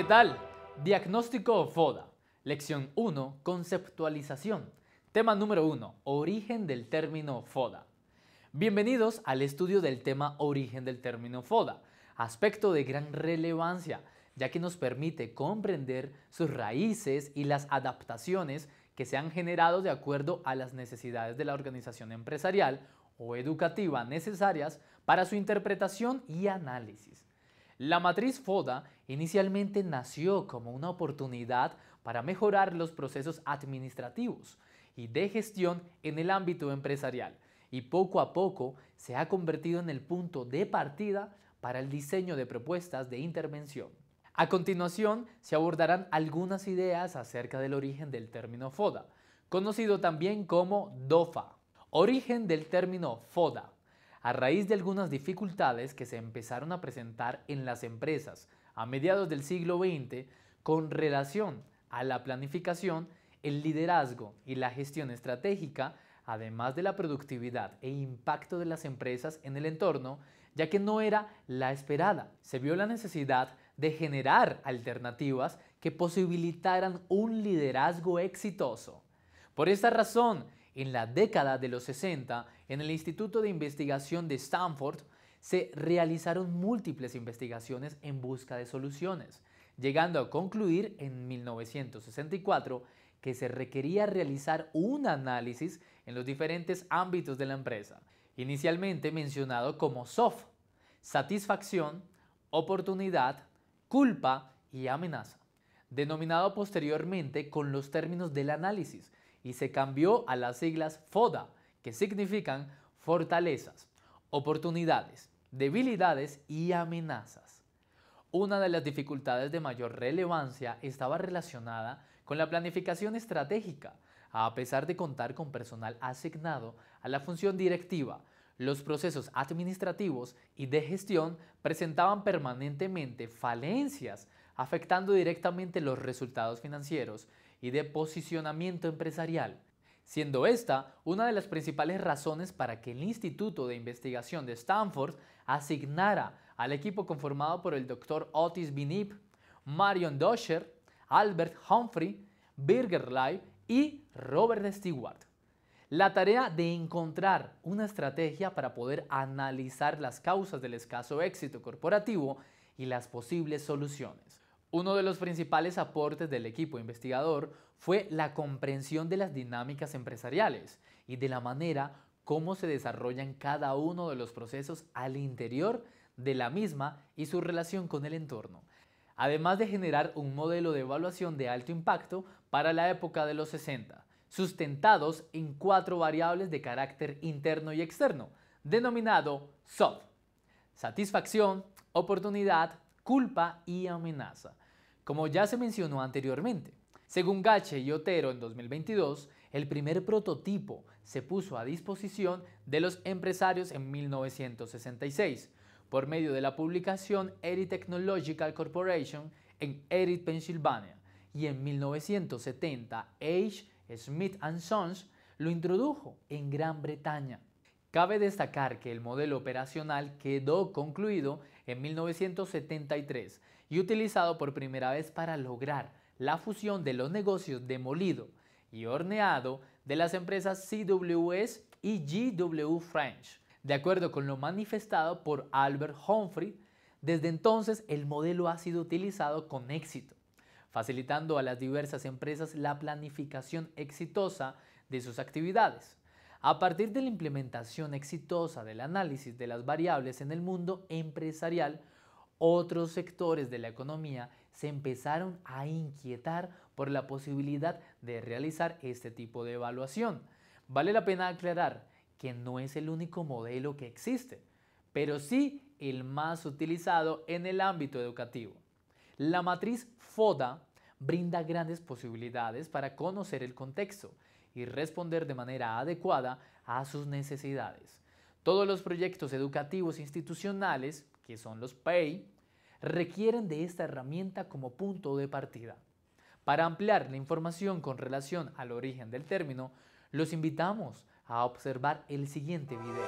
¿Qué tal? Diagnóstico FODA. Lección 1. Conceptualización. Tema número 1. Origen del término FODA. Bienvenidos al estudio del tema origen del término FODA, aspecto de gran relevancia, ya que nos permite comprender sus raíces y las adaptaciones que se han generado de acuerdo a las necesidades de la organización empresarial o educativa necesarias para su interpretación y análisis. La matriz FODA inicialmente nació como una oportunidad para mejorar los procesos administrativos y de gestión en el ámbito empresarial y poco a poco se ha convertido en el punto de partida para el diseño de propuestas de intervención. A continuación se abordarán algunas ideas acerca del origen del término FODA, conocido también como DOFA. Origen del término FODA a raíz de algunas dificultades que se empezaron a presentar en las empresas a mediados del siglo XX con relación a la planificación, el liderazgo y la gestión estratégica, además de la productividad e impacto de las empresas en el entorno, ya que no era la esperada. Se vio la necesidad de generar alternativas que posibilitaran un liderazgo exitoso. Por esta razón, en la década de los 60, en el Instituto de Investigación de Stanford, se realizaron múltiples investigaciones en busca de soluciones, llegando a concluir en 1964 que se requería realizar un análisis en los diferentes ámbitos de la empresa, inicialmente mencionado como SOF, satisfacción, oportunidad, culpa y amenaza, denominado posteriormente con los términos del análisis, y se cambió a las siglas FODA, que significan fortalezas, oportunidades, debilidades y amenazas. Una de las dificultades de mayor relevancia estaba relacionada con la planificación estratégica, a pesar de contar con personal asignado a la función directiva, los procesos administrativos y de gestión presentaban permanentemente falencias, afectando directamente los resultados financieros y de posicionamiento empresarial, siendo esta una de las principales razones para que el Instituto de Investigación de Stanford asignara al equipo conformado por el Dr. Otis Binip, Marion Dosher, Albert Humphrey, Birger Leib y Robert Stewart. La tarea de encontrar una estrategia para poder analizar las causas del escaso éxito corporativo y las posibles soluciones. Uno de los principales aportes del equipo investigador fue la comprensión de las dinámicas empresariales y de la manera cómo se desarrollan cada uno de los procesos al interior de la misma y su relación con el entorno, además de generar un modelo de evaluación de alto impacto para la época de los 60, sustentados en cuatro variables de carácter interno y externo, denominado SOF, satisfacción, oportunidad, culpa y amenaza. Como ya se mencionó anteriormente, según Gache y Otero en 2022, el primer prototipo se puso a disposición de los empresarios en 1966 por medio de la publicación Erie Technological Corporation en Erie, Pennsylvania y en 1970 H. Smith Sons lo introdujo en Gran Bretaña. Cabe destacar que el modelo operacional quedó concluido en 1973 y utilizado por primera vez para lograr la fusión de los negocios demolido y horneado de las empresas CWS y GW French. De acuerdo con lo manifestado por Albert Humphrey, desde entonces el modelo ha sido utilizado con éxito, facilitando a las diversas empresas la planificación exitosa de sus actividades. A partir de la implementación exitosa del análisis de las variables en el mundo empresarial, otros sectores de la economía se empezaron a inquietar por la posibilidad de realizar este tipo de evaluación. Vale la pena aclarar que no es el único modelo que existe, pero sí el más utilizado en el ámbito educativo. La matriz FODA brinda grandes posibilidades para conocer el contexto y responder de manera adecuada a sus necesidades. Todos los proyectos educativos institucionales que son los Pay, requieren de esta herramienta como punto de partida. Para ampliar la información con relación al origen del término, los invitamos a observar el siguiente video.